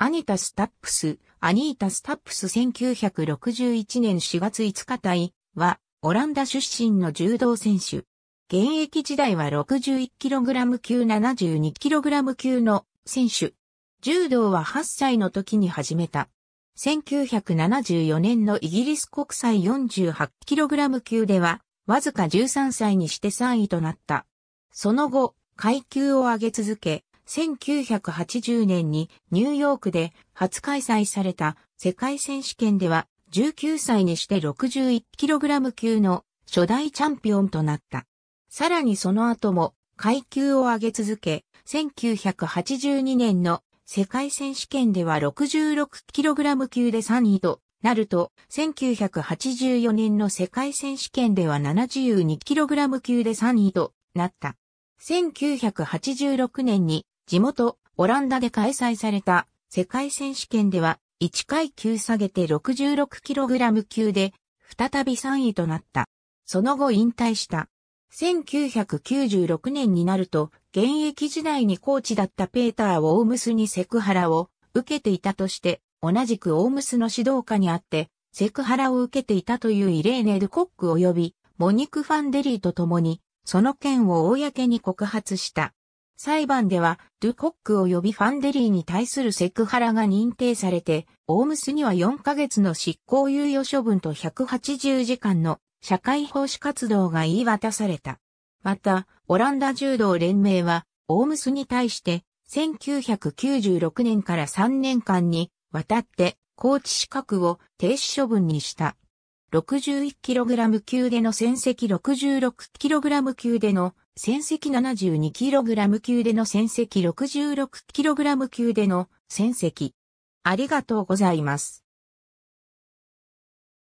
アニタ・スタップス、アニータ・スタップス1961年4月5日隊は、オランダ出身の柔道選手。現役時代は 61kg 級 72kg 級の選手。柔道は8歳の時に始めた。1974年のイギリス国際 48kg 級では、わずか13歳にして3位となった。その後、階級を上げ続け、1980年にニューヨークで初開催された世界選手権では19歳にして 61kg 級の初代チャンピオンとなった。さらにその後も階級を上げ続け、1982年の世界選手権では 66kg 級で3位となると、1984年の世界選手権では 72kg 級で3位となった。1986年に地元、オランダで開催された世界選手権では1階級下げて 66kg 級で再び3位となった。その後引退した。1996年になると現役時代にコーチだったペーター・をオームスにセクハラを受けていたとして同じくウームスの指導下にあってセクハラを受けていたというイレーネ・ルコック及びモニク・ファンデリーと共にその件を公に告発した。裁判では、ドゥコック及びファンデリーに対するセクハラが認定されて、オームスには4ヶ月の執行猶予処分と180時間の社会奉仕活動が言い渡された。また、オランダ柔道連盟は、オームスに対して、1996年から3年間にわたって、コーチ資格を停止処分にした。61kg 級での戦績 66kg 級での戦績 72kg 級での戦績 66kg 級での戦績。ありがとうございます。